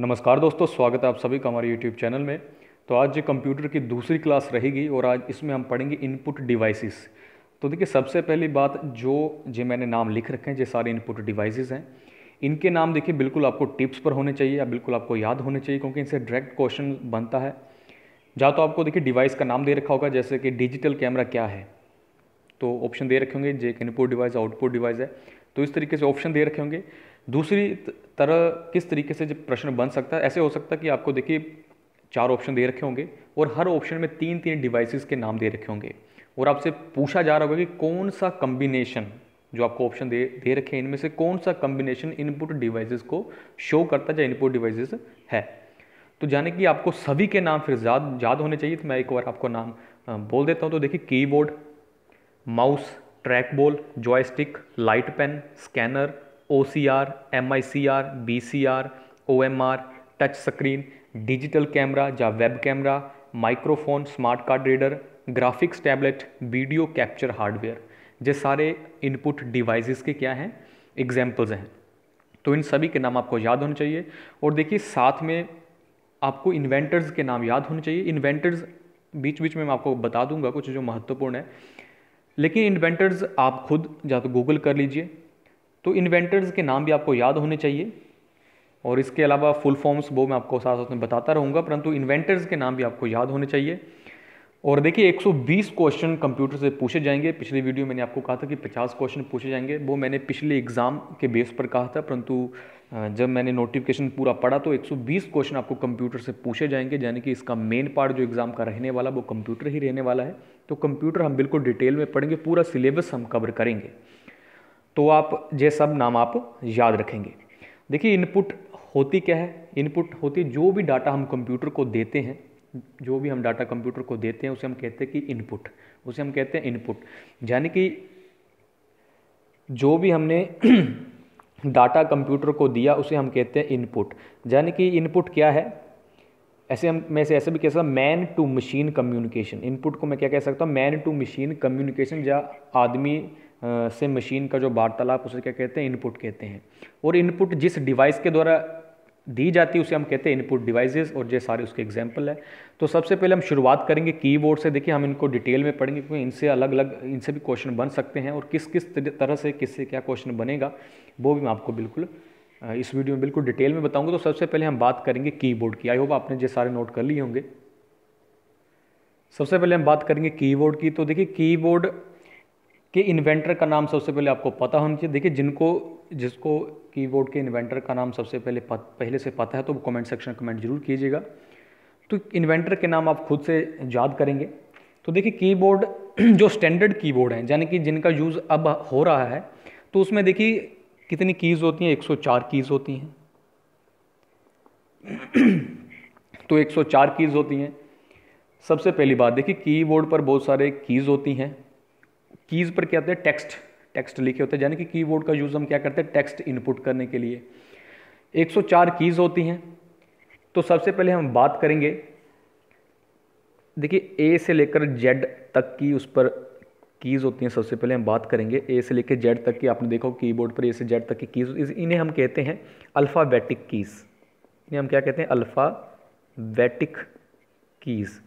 नमस्कार दोस्तों स्वागत है आप सभी का हमारे यूट्यूब चैनल में तो आज जो कंप्यूटर की दूसरी क्लास रहेगी और आज इसमें हम पढ़ेंगे इनपुट डिवाइसेस तो देखिए सबसे पहली बात जो जो मैंने नाम लिख रखे हैं जो सारे इनपुट डिवाइसेस हैं इनके नाम देखिए बिल्कुल आपको टिप्स पर होने चाहिए या बिल्कुल आपको याद होने चाहिए क्योंकि इनसे डायरेक्ट क्वेश्चन बनता है जहाँ तो आपको देखिए डिवाइस का नाम दे रखा होगा जैसे कि डिजिटल कैमरा क्या है तो ऑप्शन दे रखे होंगे जे इनपुट डिवाइस आउटपुट डिवाइस है तो इस तरीके से ऑप्शन दे रखे होंगे दूसरी तरह किस तरीके से जब प्रश्न बन सकता है ऐसे हो सकता है कि आपको देखिए चार ऑप्शन दे रखे होंगे और हर ऑप्शन में तीन तीन डिवाइसेस के नाम दे रखे होंगे और आपसे पूछा जा रहा होगा कि कौन सा कम्बिनेशन जो आपको ऑप्शन दे दे रखे हैं इनमें से कौन सा कम्बिनेशन इनपुट डिवाइसेस को शो करता या इनपुट डिवाइसेस है तो जाने कि आपको सभी के नाम फिर याद याद होने चाहिए तो मैं एक बार आपको नाम बोल देता हूँ तो देखिए keyboard mouse track ball joystick light pen scanner O C R M I C R B C R O M R touch screen digital camera या web camera microphone smart card reader graphics tablet video capture hardware ये सारे input devices के क्या हैं examples हैं तो इन सभी के नाम आपको याद होने चाहिए और देखिए साथ में आपको इन्वेंटर्स के नाम याद होने चाहिए इन्वेंटर्स बीच बीच में मैं आपको बता दूंगा कुछ जो महत्वपूर्ण है लेकिन इन्वेंटर्स आप खुद या तो गूगल कर लीजिए तो इन्वेंटर्स के नाम भी आपको याद होने चाहिए और इसके अलावा फुल फॉर्म्स वो मैं आपको साथ साथ में बताता रहूँगा परंतु इन्वेंटर्स के नाम भी आपको याद होने चाहिए और देखिए 120 क्वेश्चन कंप्यूटर से पूछे जाएंगे पिछली वीडियो मैंने आपको कहा था कि 50 क्वेश्चन पूछे जाएंगे वो मैंने पिछले एग्ज़ाम के बेस पर कहा था परंतु जब मैंने नोटिफिकेशन पूरा पढ़ा तो 120 क्वेश्चन आपको कंप्यूटर से पूछे जाएंगे यानी कि इसका मेन पार्ट जो एग्ज़ाम का रहने वाला वो कंप्यूटर ही रहने वाला है तो कंप्यूटर हम बिल्कुल डिटेल में पढ़ेंगे पूरा सिलेबस हम कवर करेंगे तो आप ये सब नाम आप याद रखेंगे देखिए इनपुट होती क्या है इनपुट होती जो भी डाटा हम कंप्यूटर को देते हैं जो भी हम डाटा कंप्यूटर को देते हैं उसे हम कहते हैं कि इनपुट उसे हम कहते हैं इनपुट यानी कि जो भी हमने डाटा कंप्यूटर को दिया उसे हम कहते हैं इनपुट यानी कि इनपुट क्या है ऐसे हम मैं ऐसे भी कह सकता man to machine communication input को मैं क्या कह सकता हूँ मैन टू मशीन कम्युनिकेशन या आदमी से मशीन का जो वार्तालाप उसे क्या कहते हैं इनपुट कहते हैं और इनपुट जिस डिवाइस के द्वारा दी जाती है उसे हम कहते हैं इनपुट डिवाइसेस और ये सारे उसके एग्जाम्पल है तो सबसे पहले हम शुरुआत करेंगे कीबोर्ड से देखिए हम इनको डिटेल में पढ़ेंगे क्योंकि इनसे अलग अलग इनसे भी क्वेश्चन बन सकते हैं और किस किस तरह से किससे क्या क्वेश्चन बनेगा वो भी मैं आपको बिल्कुल इस वीडियो में बिल्कुल डिटेल में बताऊँगा तो सबसे पहले हम बात करेंगे की की आई होप आपने ये सारे नोट कर लिए होंगे सबसे पहले हम बात करेंगे कीबोर्ड की तो देखिए कीबोर्ड के इन्वेंटर का नाम सबसे पहले आपको पता होना चाहिए देखिए जिनको जिसको कीबोर्ड के इन्वेंटर का नाम सबसे पहले पहले से पता है तो कमेंट सेक्शन कमेंट जरूर कीजिएगा तो इन्वेंटर के नाम आप खुद से याद करेंगे तो देखिए कीबोर्ड जो स्टैंडर्ड कीबोर्ड हैं यानी कि जिनका यूज़ अब हो रहा है तो उसमें देखिए कितनी कीज़ होती हैं 104 कीज़ होती हैं तो 104 कीज़ होती हैं सबसे पहली बात देखिए कीबोर्ड पर बहुत सारे कीज़ होती हैं कीज़ पर क्या होता है टेक्स्ट टेक्स्ट लिखे होते हैं यानी कि कीबोर्ड का यूज़ हम क्या करते हैं टेक्स्ट इनपुट करने के लिए 104 कीज़ होती हैं तो सबसे पहले हम बात करेंगे देखिए ए से लेकर जेड तक की उस पर कीज़ होती हैं सबसे पहले हम बात करेंगे ए से लेकर जेड तक की आपने देखो कीबोर्ड पर ए से जेड तक की कीज़ इन्हें हम कहते हैं अल्फ़ाबेटिक कीज़ इन्हें हम क्या कहते हैं अल्फ़ाबेटिक कीज़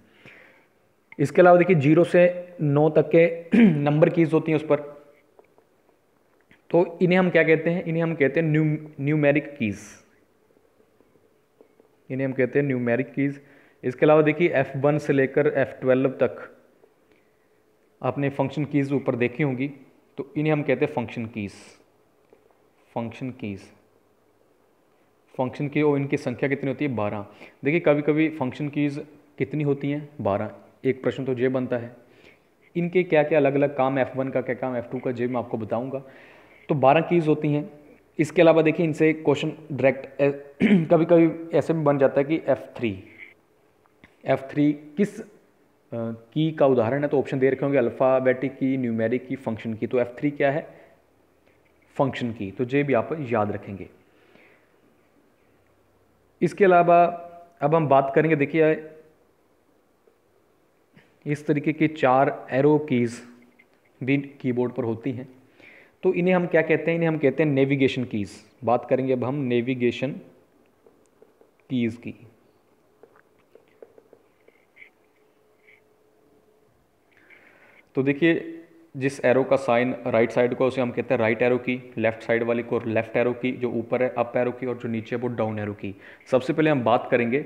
इसके अलावा देखिए जीरो से नौ तक के नंबर कीज होती हैं उस पर तो इन्हें हम क्या कहते हैं इन्हें हम कहते हैं न्यू न्यूमेरिक कीज इन्हें हम कहते हैं न्यूमेरिक कीज इसके अलावा देखिए एफ वन से लेकर एफ ट्वेल्व तक आपने फंक्शन कीज ऊपर देखी होंगी तो इन्हें हम कहते हैं function keys function keys function key और इनकी संख्या कितनी होती है बारह देखिए कभी कभी फंक्शन कीज कितनी होती हैं बारह एक प्रश्न तो ये बनता है इनके क्या क्या अलग अलग काम एफ़ वन का क्या काम एफ़ टू का जे मैं आपको बताऊंगा तो बारह कीज़ होती हैं इसके अलावा देखिए इनसे क्वेश्चन डायरेक्ट कभी कभी ऐसे भी बन जाता है कि एफ़ थ्री एफ़ थ्री किस की का उदाहरण है तो ऑप्शन दे रखे होंगे अल्फ़ाबेटिक की न्यूमेरिक की फंक्शन की तो एफ़ थ्री क्या है फंक्शन की तो जे भी आप याद रखेंगे इसके अलावा अब हम बात करेंगे देखिए इस तरीके के चार एरो कीज़ भी कीबोर्ड पर होती हैं तो इन्हें हम क्या कहते हैं इन्हें हम कहते हैं नेविगेशन कीज़ बात करेंगे अब हम नेविगेशन कीज़ की तो देखिए जिस एरो का साइन राइट साइड को उसे हम कहते हैं right arrow key left side वाली को लेफ्ट एरो की जो ऊपर है अप एरो की और जो नीचे है वो डाउन एरो की सबसे पहले हम बात करेंगे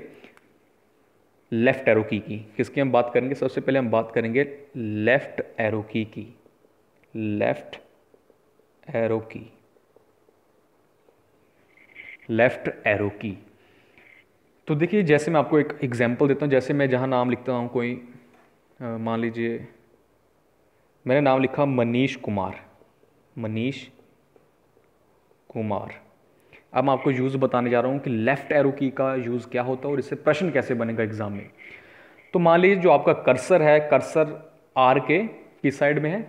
लेफ़्ट एरो की की किसकी हम बात करेंगे सबसे पहले हम बात करेंगे left arrow key key left arrow key left arrow key तो देखिए जैसे मैं आपको एक एग्जांपल देता हूँ जैसे मैं जहाँ नाम लिखता हूँ कोई मान लीजिए मैंने नाम लिखा मनीष कुमार मनीष कुमार अब मैं आपको यूज़ बताने जा रहा हूँ कि लेफ़्ट एरो की का यूज़ क्या होता है और इससे प्रश्न कैसे बनेगा एग्ज़ाम में तो मान लीजिए जो आपका कर्सर है कर्सर आर के किस साइड में है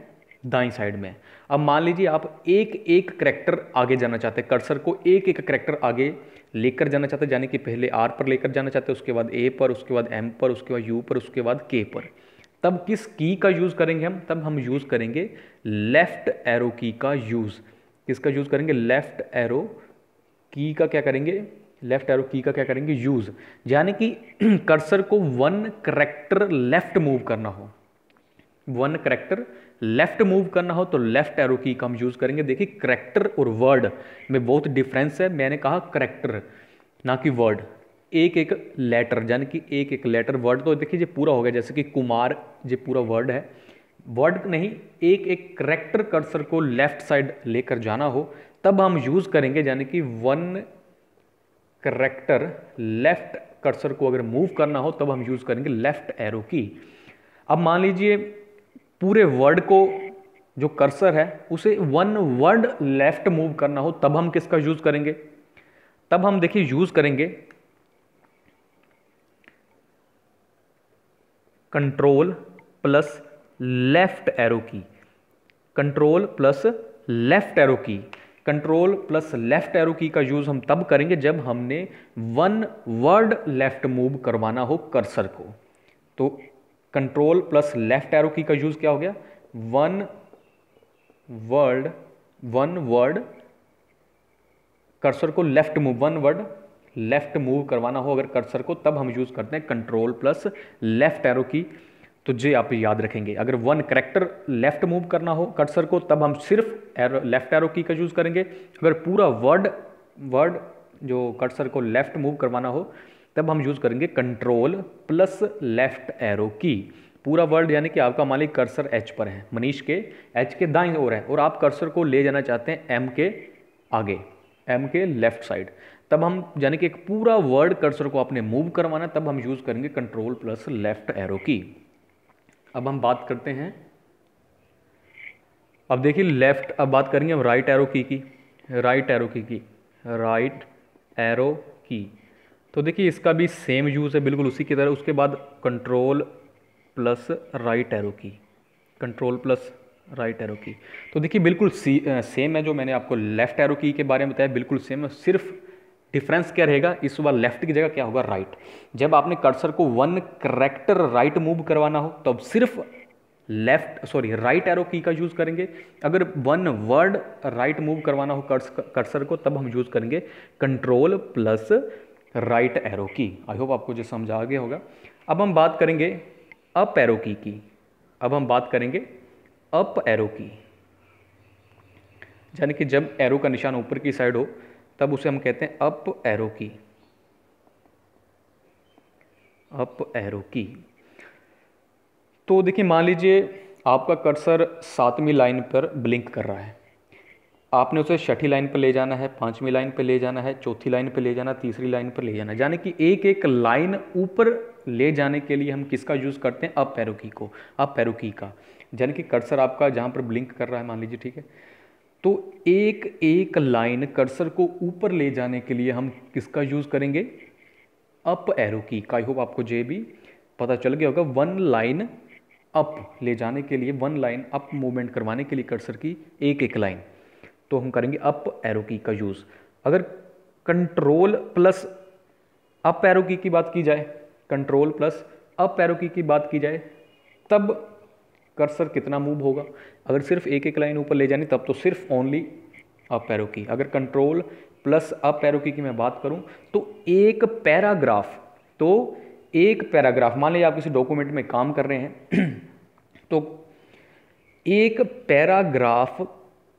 दाई साइड में है अब मान लीजिए आप एक एक करेक्टर आगे जाना चाहते हैं कर्सर को एक एक करेक्टर आगे लेकर जाना चाहते हैं यानी कि पहले आर पर लेकर जाना चाहते हैं उसके बाद ए पर उसके बाद एम पर उसके बाद यू पर उसके बाद के पर तब किस की का यूज़ करेंगे हम तब हम यूज़ करेंगे लेफ़्ट एरो की का यूज़ किसका यूज़ करेंगे लेफ़्ट एरो की का क्या करेंगे लेफ्ट एरो की का क्या करेंगे यूज़ यानी कि कर्सर को वन करेक्टर लेफ्ट मूव करना हो वन करेक्टर लेफ्ट मूव करना हो तो लेफ्ट एरो की का हम यूज़ करेंगे देखिए करेक्टर और वर्ड में बहुत डिफरेंस है मैंने कहा करेक्टर ना कि वर्ड एक एक लेटर यानी कि एक एक लेटर वर्ड तो देखिए ये पूरा हो गया जैसे कि कुमार ये पूरा वर्ड है वर्ड नहीं एक एक करेक्टर कर्सर को लेफ्ट साइड लेकर जाना हो तब हम यूज़ करेंगे यानी कि वन करेक्टर लेफ्ट कर्सर को अगर मूव करना हो तब हम यूज़ करेंगे लेफ्ट एरो की अब मान लीजिए पूरे वर्ड को जो कर्सर है उसे वन वर्ड लेफ्ट मूव करना हो तब हम किसका यूज़ करेंगे तब हम देखिए यूज़ करेंगे control plus left arrow key control plus left arrow key control plus left arrow key का यूज़ हम तब करेंगे जब हमने वन वर्ड लेफ्ट मूव करवाना हो कर्सर को तो control plus left arrow key का यूज़ क्या हो गया one word one word cursor को left move one word left move करवाना हो अगर कर्सर को तब हम यूज़ करते हैं control plus left arrow key तो जे आप याद रखेंगे अगर वन करेक्टर लेफ्ट मूव करना हो कटसर को तब हम सिर्फ एरो लेफ्ट एरो की का यूज़ करेंगे अगर पूरा वर्ड वर्ड जो कटसर को लेफ्ट मूव करवाना हो तब हम यूज़ करेंगे कंट्रोल प्लस लेफ्ट एरो की पूरा वर्ड यानी कि आपका मालिक कर्सर एच पर है मनीष के एच के दाएं ओर है और आप कर्सर को ले जाना चाहते हैं एम के आगे एम के लेफ्ट साइड तब हम यानी कि एक पूरा वर्ड कर्सर को आपने मूव करवाना तब हम यूज़ करेंगे कंट्रोल प्लस लेफ्ट एरो की अब हम बात करते हैं अब देखिए लेफ्ट अब बात करेंगे हम राइट एरो की की राइट एरो की की राइट एरो की तो देखिए इसका भी सेम यूज़ है बिल्कुल उसी की तरह उसके बाद control plus right arrow key control plus right arrow key तो देखिए बिल्कुल सी, आ, सेम है जो मैंने आपको लेफ्ट एरो की के बारे में बताया बिल्कुल सेम सिर्फ डिफरेंस क्या रहेगा इस बार लेफ्ट की जगह क्या होगा राइट right. जब आपने कर्सर को वन करेक्टर राइट मूव करवाना हो तो अब सिर्फ left sorry right arrow key का यूज़ करेंगे अगर वन वर्ड राइट मूव करवाना हो कर्सर को तब हम यूज़ करेंगे कंट्रोल प्लस राइट एरो की आई होप आपको जो समझा आ गया होगा अब हम बात करेंगे अप एरो की की अब हम बात करेंगे अप एरो की यानी कि जब एरो का निशान ऊपर की साइड हो तब उसे हम कहते हैं up arrow key up arrow key तो देखिए मान लीजिए आपका कर्सर सातवीं लाइन पर ब्लिंक कर रहा है आपने उसे छठी लाइन पर ले जाना है पांचवी लाइन पर ले जाना है चौथी लाइन पर ले जाना तीसरी लाइन पर ले जाना है यानी कि एक एक लाइन ऊपर ले जाने के लिए हम किसका यूज़ करते हैं अप पैरोकी को अप पैरोकी का यानी कि कर्सर आपका जहाँ पर ब्लिंक कर रहा है मान लीजिए ठीक है तो एक एक लाइन कर्सर को ऊपर ले जाने के लिए हम किसका यूज़ करेंगे अप एरो की आई होप आपको जे भी पता चल गया होगा वन लाइन अप ले जाने के लिए वन लाइन अप मूवमेंट करवाने के लिए कर्सर की एक एक लाइन तो हम करेंगे अप एरो की का यूज़ अगर कंट्रोल प्लस अप एरो की बात की जाए कंट्रोल प्लस अप एरो की बात की जाए तब कर्सर कितना मूव होगा अगर सिर्फ एक एक लाइन ऊपर ले जानी तब तो सिर्फ ओनली अप पैरो की अगर कंट्रोल प्लस अप पैरो की, की मैं बात करूं तो एक पैराग्राफ तो एक पैराग्राफ मान लीजिए आप किसी डॉक्यूमेंट में काम कर रहे हैं तो एक पैराग्राफ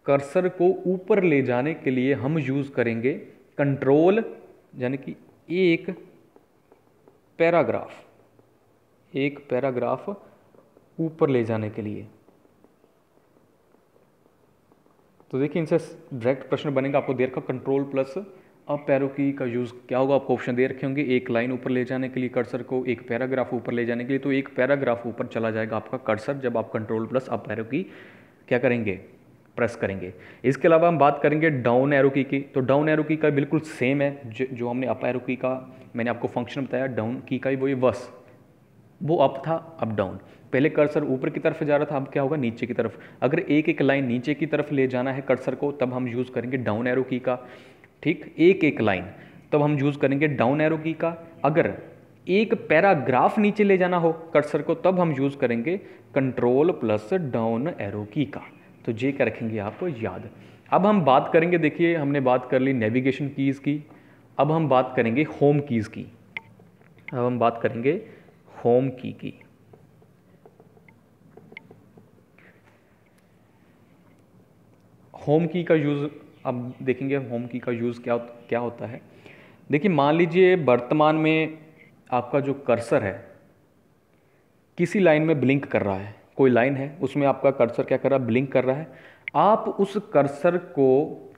कर्सर को ऊपर ले जाने के लिए हम यूज़ करेंगे कंट्रोल यानी कि एक पैराग्राफ एक पैराग्राफ ऊपर ले जाने के लिए तो देखिए इनसे डायरेक्ट प्रश्न बनेगा आपको देर का कंट्रोल प्लस अब पैरो की का यूज़ क्या होगा आपको ऑप्शन दे रखे होंगे एक लाइन ऊपर ले जाने के लिए कर्सर को एक पैराग्राफ ऊपर ले जाने के लिए तो एक पैराग्राफ ऊपर चला जाएगा आपका कर्सर जब आप कंट्रोल प्लस अप पैरो की क्या करेंगे प्रेस करेंगे इसके अलावा हम बात करेंगे डाउन एरो की की तो डाउन एरो की का बिल्कुल सेम है जो, जो हमने अप एरो की का मैंने आपको फंक्शन बताया डाउन की का ही वो ये बस वो अप था अप डाउन पहले कर्सर ऊपर की तरफ जा रहा था अब क्या होगा नीचे की तरफ अगर एक एक लाइन नीचे की तरफ ले जाना है कर्सर को तब हम यूज़ करेंगे डाउन एरो की का ठीक एक एक लाइन तब हम यूज़ करेंगे डाउन एरो की का अगर एक पैराग्राफ नीचे ले जाना हो कर्सर को तब हम यूज़ करेंगे control plus down arrow key का तो ये क्या रखेंगे आप याद अब हम बात करेंगे देखिए हमने बात कर ली नेविगेशन कीज़ की अब हम बात करेंगे होम कीज़ की अब हम बात करेंगे होम की की होम की का यूज़ अब देखेंगे होम की का यूज़ क्या क्या होता है देखिए मान लीजिए वर्तमान में आपका जो कर्सर है किसी लाइन में ब्लिंक कर रहा है कोई लाइन है उसमें आपका कर्सर क्या कर रहा है ब्लिंक कर रहा है आप उस कर्सर को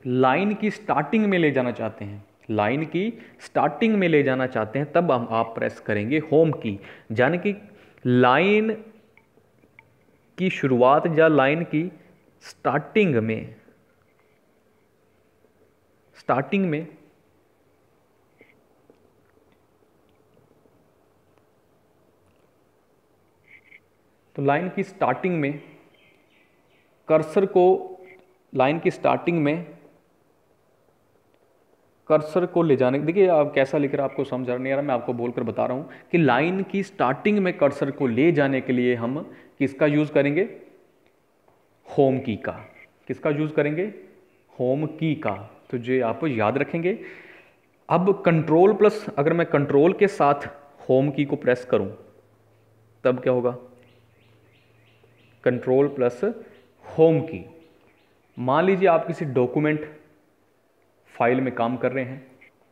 लाइन की स्टार्टिंग में ले जाना चाहते हैं लाइन की स्टार्टिंग में ले जाना चाहते हैं तब हम आप प्रेस करेंगे होम की यानी कि लाइन की शुरुआत या लाइन की स्टार्टिंग में स्टार्टिंग में तो लाइन की स्टार्टिंग में कर्सर को लाइन की स्टार्टिंग में कर्सर को ले जाने देखिए आप कैसा लिख रहा आपको समझ नहीं आ रहा मैं आपको बोलकर बता रहा हूं कि लाइन की स्टार्टिंग में कर्सर को ले जाने के लिए हम किसका यूज़ करेंगे होम की का किसका यूज़ करेंगे होम की का तो ये आप याद रखेंगे अब कंट्रोल प्लस अगर मैं कंट्रोल के साथ होम की को प्रेस करूं तब क्या होगा कंट्रोल प्लस होम की मान लीजिए आप किसी डॉक्यूमेंट फाइल में काम कर रहे हैं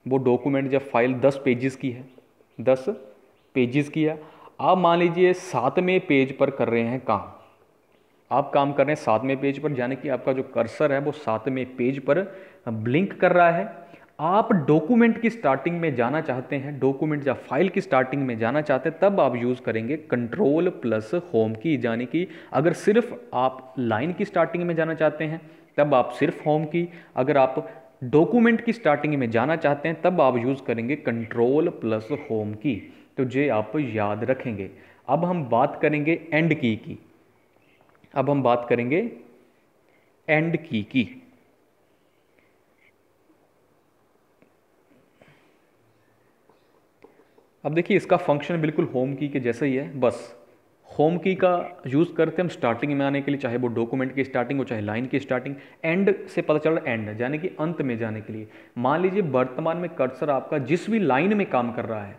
वो डॉक्यूमेंट जब फाइल दस पेजेस की है दस पेजेस की है आप मान लीजिए सातवें पेज पर कर रहे हैं काम आप काम कर रहे हैं सातवें पेज पर यानी कि आपका जो कर्सर है वो सातवें पेज पर ब्लिंक कर रहा है आप डॉक्यूमेंट की स्टार्टिंग में जाना चाहते हैं डॉक्यूमेंट या फाइल की स्टार्टिंग में जाना चाहते हैं तब आप यूज़ करेंगे कंट्रोल प्लस होम की यानी कि अगर सिर्फ आप लाइन की स्टार्टिंग में जाना चाहते हैं तब आप सिर्फ होम की अगर आप डॉक्यूमेंट की स्टार्टिंग में जाना चाहते हैं तब आप यूज़ करेंगे कंट्रोल प्लस होम की तो ये आप याद रखेंगे अब हम बात करेंगे एंड की की अब हम बात करेंगे एंड की की अब देखिए इसका फंक्शन बिल्कुल होम की के जैसा ही है बस होम की का यूज़ करते हम स्टार्टिंग में आने के लिए चाहे वो डॉक्यूमेंट की स्टार्टिंग हो चाहे लाइन की स्टार्टिंग एंड से पता चल रहा एंड यानी कि अंत में जाने के लिए मान लीजिए वर्तमान में कर्सर आपका जिस भी लाइन में काम कर रहा है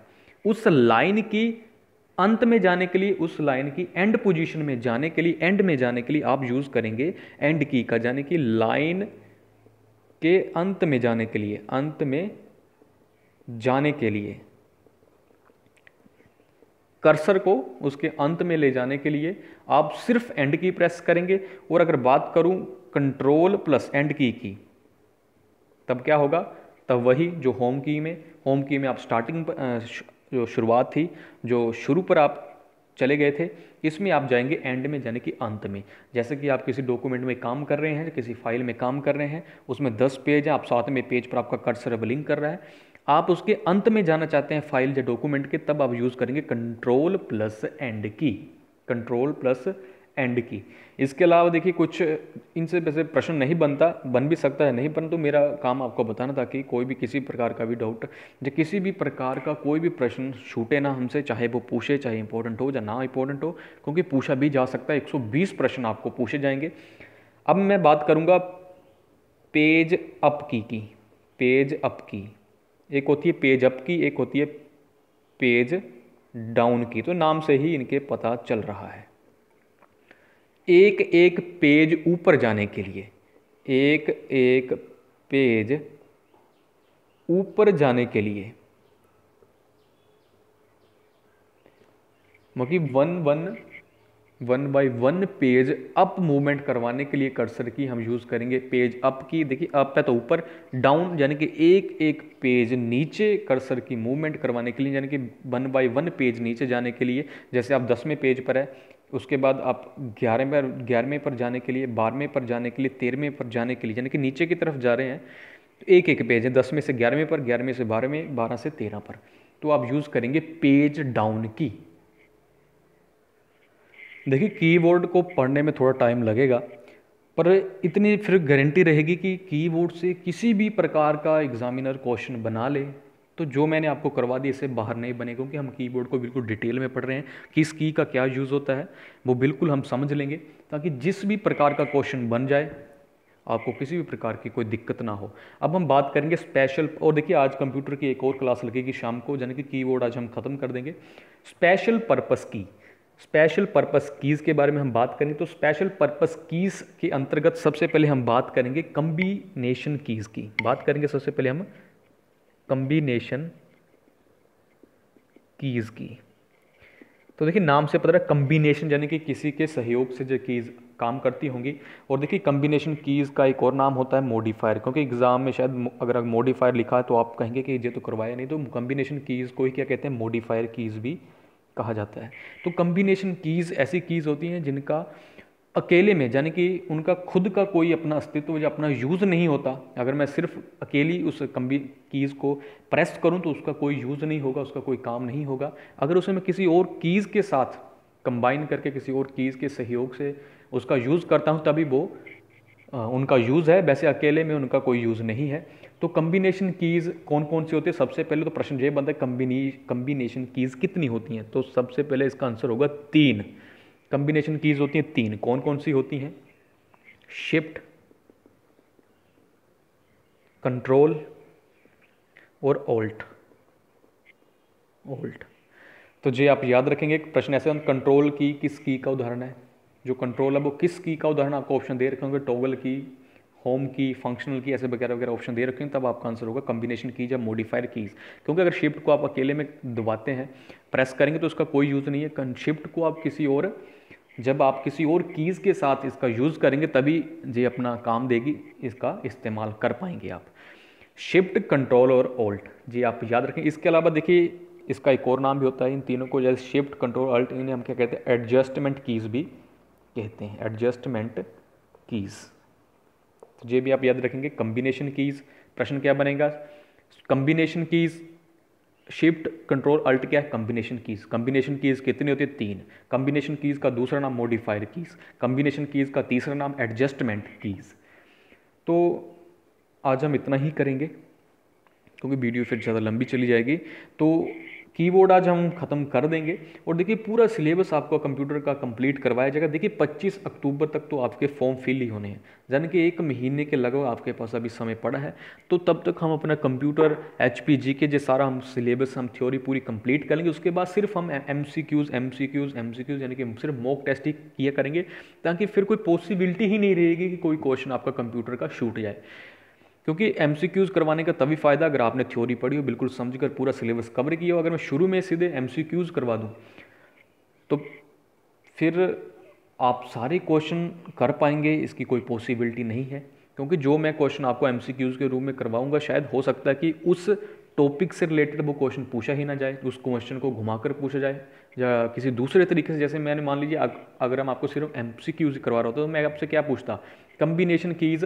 उस लाइन की अंत में जाने के लिए उस लाइन की एंड पोजीशन में जाने के लिए एंड में जाने के लिए आप यूज़ करेंगे एंड की का यानी कि लाइन के अंत में जाने के लिए अंत में जाने के लिए कर्सर को उसके अंत में ले जाने के लिए आप सिर्फ एंड की प्रेस करेंगे और अगर बात करूं कंट्रोल प्लस एंड की की तब क्या होगा तब वही जो होम की में होम की में आप स्टार्टिंग पर जो शुरुआत थी जो शुरू पर आप चले गए थे इसमें आप जाएंगे एंड में यानी कि अंत में जैसे कि आप किसी डॉक्यूमेंट में काम कर रहे हैं किसी फाइल में काम कर रहे हैं उसमें दस पेज है आप साथ में पेज पर आपका कर्सर ब्लिंक कर रहा है आप उसके अंत में जाना चाहते हैं फाइल या डॉक्यूमेंट के तब आप यूज़ करेंगे control plus end key control plus end key इसके अलावा देखिए कुछ इनसे वैसे प्रश्न नहीं बनता बन भी सकता है नहीं परंतु तो मेरा काम आपको बताना था कि कोई भी किसी प्रकार का भी डाउट या किसी भी प्रकार का कोई भी प्रश्न छूटे ना हमसे चाहे वो पूछे चाहे इंपॉर्टेंट हो या ना इंपॉर्टेंट हो क्योंकि पूछा भी जा सकता है एक प्रश्न आपको पूछे जाएंगे अब मैं बात करूँगा पेज अप की की पेज अप की एक होती है पेज अप की एक होती है पेज डाउन की तो नाम से ही इनके पता चल रहा है एक एक पेज ऊपर जाने के लिए एक एक पेज ऊपर जाने के लिए मतलब one one one by one page up movement करवाने के लिए कर्सर की हम यूज़ करेंगे पेज अप की देखिए अप है तो ऊपर डाउन यानी कि एक एक पेज नीचे कर्सर की मूवमेंट करवाने के लिए यानी कि वन बाय वन पेज नीचे जाने के लिए जैसे आप दसवें पेज पर है उसके बाद आप ग्यारहवें पर ग्यारहवें पर जाने के लिए बारहवें पर जाने के लिए तेरहवें पर जाने के लिए यानी कि नीचे की तरफ जा रहे हैं तो एक एक पेज है दसवें से ग्यारहवें पर ग्यारहवें से बारहवें बारह से तेरह पर तो आप यूज़ करेंगे पेज डाउन की देखिए कीबोर्ड को पढ़ने में थोड़ा टाइम लगेगा पर इतनी फिर गारंटी रहेगी कि कीबोर्ड से किसी भी प्रकार का एग्जामिनर क्वेश्चन बना ले तो जो मैंने आपको करवा दी इसे बाहर नहीं बने क्योंकि हम कीबोर्ड को बिल्कुल डिटेल में पढ़ रहे हैं किस की का क्या यूज़ होता है वो बिल्कुल हम समझ लेंगे ताकि जिस भी प्रकार का क्वेश्चन बन जाए आपको किसी भी प्रकार की कोई दिक्कत ना हो अब हम बात करेंगे स्पेशल और देखिए आज कंप्यूटर की एक और क्लास लगेगी शाम को यानी कि की आज हम ख़त्म कर देंगे special purpose key special purpose keys के बारे में हम बात करें तो स्पेशल पर्पस कीज़ के अंतर्गत सबसे पहले हम बात करेंगे कम्बीनेशन कीज़ की बात करेंगे सबसे पहले हम कम्बीनेशन कीज़ की तो देखिए नाम से पता है कम्बिनेशन यानी कि किसी के सहयोग से जो कीज़ काम करती होंगी और देखिए कंबिनेशन कीज़ का एक और नाम होता है मॉडिफायर क्योंकि एग्ज़ाम में शायद अगर मॉडिफायर लिखा है तो आप कहेंगे कि ये तो करवाया नहीं तो कंबिनेशन कीज़ को ही क्या कहते हैं मॉडिफायर कीज़ भी कहा जाता है तो कम्बिनेशन कीज़ ऐसी कीज़ होती हैं जिनका अकेले में यानी कि उनका खुद का कोई अपना अस्तित्व या अपना यूज़ नहीं होता अगर मैं सिर्फ अकेली उस कम्बी कीज़ को प्रेस करूं तो उसका कोई यूज़ नहीं होगा उसका कोई काम नहीं होगा अगर उसे मैं किसी और कीज़ के साथ कंबाइन करके किसी और कीज़ के सहयोग से उसका यूज़ करता हूं तभी वो आ, उनका यूज़ है वैसे अकेले में उनका कोई यूज़ नहीं है तो कम्बिनेशन कीज़ कौन कौन सी होती है सबसे पहले तो प्रश्न ये बनता है कम्बिनी कम्बिनेशन कीज़ कितनी होती हैं तो सबसे पहले इसका आंसर होगा तीन कम्बिनेशन कीज़ होती हैं तीन कौन कौन सी होती हैं शिफ्ट कंट्रोल और ओल्ट ओल्ट तो जे आप याद रखेंगे प्रश्न ऐसे कंट्रोल की किस की का उदाहरण है जो कंट्रोल है वो किस की का उदाहरण आपको ऑप्शन दे रखे होंगे की होम की फंक्शनल की ऐसे वगैरह वगैरह ऑप्शन दे रखे हैं तब आपका आंसर होगा कॉम्बिनेशन कीज या मोडिफायर कीज क्योंकि अगर शिफ्ट को आप अकेले में दबाते हैं प्रेस करेंगे तो उसका कोई यूज़ नहीं है शिफ्ट को आप किसी और जब आप किसी और कीज़ के साथ इसका यूज़ करेंगे तभी ये अपना काम देगी इसका इस्तेमाल कर पाएंगे आप शिफ्ट कंट्रोल और ऑल्ट जी आप याद रखें इसके अलावा देखिए इसका एक और नाम भी होता है इन तीनों को जैसे शिफ्ट कंट्रोल ऑल्ट इन्हें हम क्या कहते हैं एडजस्टमेंट कीज़ भी कहते हैं एडजस्टमेंट कीज़ ये भी आप याद रखेंगे कम्बिनेशन कीज़ प्रश्न क्या बनेगा combination keys shift control alt क्या है कम्बिनेशन कीज़ कम्बिनेशन कीज़ कितनी होती है तीन कम्बिनेशन कीज़ का दूसरा नाम मोडिफायर कीज़ कम्बिनेशन कीज़ का तीसरा नाम एडजस्टमेंट कीज़ तो आज हम इतना ही करेंगे क्योंकि वीडियो फिर ज़्यादा लंबी चली जाएगी तो कीबोर्ड आज हम ख़त्म कर देंगे और देखिए पूरा सिलेबस आपको कंप्यूटर का कंप्लीट करवाया जाएगा देखिए 25 अक्टूबर तक तो आपके फॉर्म फिल ही होने हैं यानी कि एक महीने के लगभग आपके पास अभी समय पड़ा है तो तब तक हम अपना कंप्यूटर एच पी जी के जो सारा हम सिलेबस हम थ्योरी पूरी कंप्लीट करेंगे उसके बाद सिर्फ हम M C Qs M C Qs M C Qs यानी कि सिर्फ मॉक टेस्ट ही किया करेंगे ताकि फिर कोई पॉसिबिलिटी ही नहीं रहेगी कि कोई क्वेश्चन आपका कंप्यूटर का छूट जाए क्योंकि एम करवाने का तभी फ़ायदा अगर आपने थ्योरी पढ़ी हो बिल्कुल समझ कर पूरा सिलेबस कवर किया हो अगर मैं शुरू में सीधे एम करवा दूँ तो फिर आप सारे क्वेश्चन कर पाएंगे इसकी कोई पॉसिबिलिटी नहीं है क्योंकि जो मैं क्वेश्चन आपको एम के रूप में करवाऊँगा शायद हो सकता है कि उस टॉपिक से रिलेटेड वो क्वेश्चन पूछा ही ना जाए उस क्वेश्चन को घुमाकर पूछा जाए या किसी दूसरे तरीके से जैसे मैंने मान लीजिए अगर हम आपको सिर्फ एम करवा रहा होता तो मैं आपसे क्या पूछता कम्बिनेशन कीज़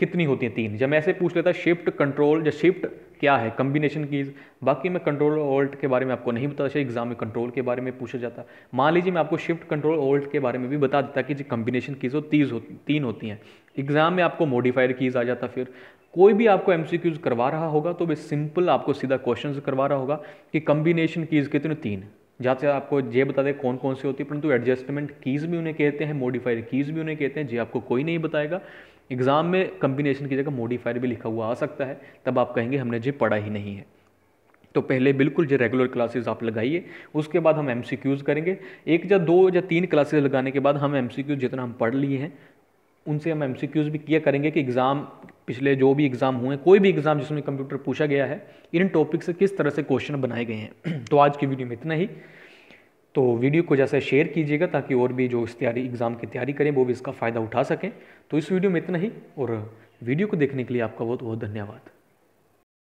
कितनी होती हैं तीन जब मैं ऐसे पूछ लेता शिफ्ट कंट्रोल या शिफ्ट क्या है कम्बिनेशन कीज बाकी मैं कंट्रोल ओल्ट के बारे में आपको नहीं बता एग्जाम में कंट्रोल के बारे में पूछा जाता मान लीजिए मैं आपको शिफ्ट कंट्रोल ओल्ट के बारे में भी बता देता कि जो कम्बिनेशन कीज हो तीस होती तीन होती हैं एग्जाम में आपको मोडिफाइड कीज आ जाता फिर कोई भी आपको एम करवा रहा होगा तो वे सिंपल आपको सीधा क्वेश्चन करवा रहा होगा कि कम्बिनेशन कीज़ कितने तीन जहाँ से आपको ये बता दें कौन कौन सी होती है परंतु एडजस्टमेंट कीज़ भी उन्हें कहते हैं मोडिफाइड कीज़ भी उन्हें कहते हैं जी आपको कोई नहीं बताएगा एग्ज़ाम में कम्बिनेशन की जगह मॉडिफायर भी लिखा हुआ आ सकता है तब आप कहेंगे हमने जी पढ़ा ही नहीं है तो पहले बिल्कुल जो रेगुलर क्लासेस आप लगाइए उसके बाद हम एम करेंगे एक या दो या तीन क्लासेस लगाने के बाद हम एम जितना हम पढ़ लिए हैं उनसे हम एम भी किया करेंगे कि एग्ज़ाम पिछले जो भी एग्ज़ाम हुए कोई भी एग्ज़ाम जिसमें कंप्यूटर पूछा गया है इन टॉपिक से किस तरह से क्वेश्चन बनाए गए हैं तो आज की वीडियो में इतना ही तो वीडियो को जैसा शेयर कीजिएगा ताकि और भी जो इस तैयारी एग्ज़ाम की तैयारी करें वो भी इसका फ़ायदा उठा सकें तो इस वीडियो में इतना ही और वीडियो को देखने के लिए आपका बहुत बहुत धन्यवाद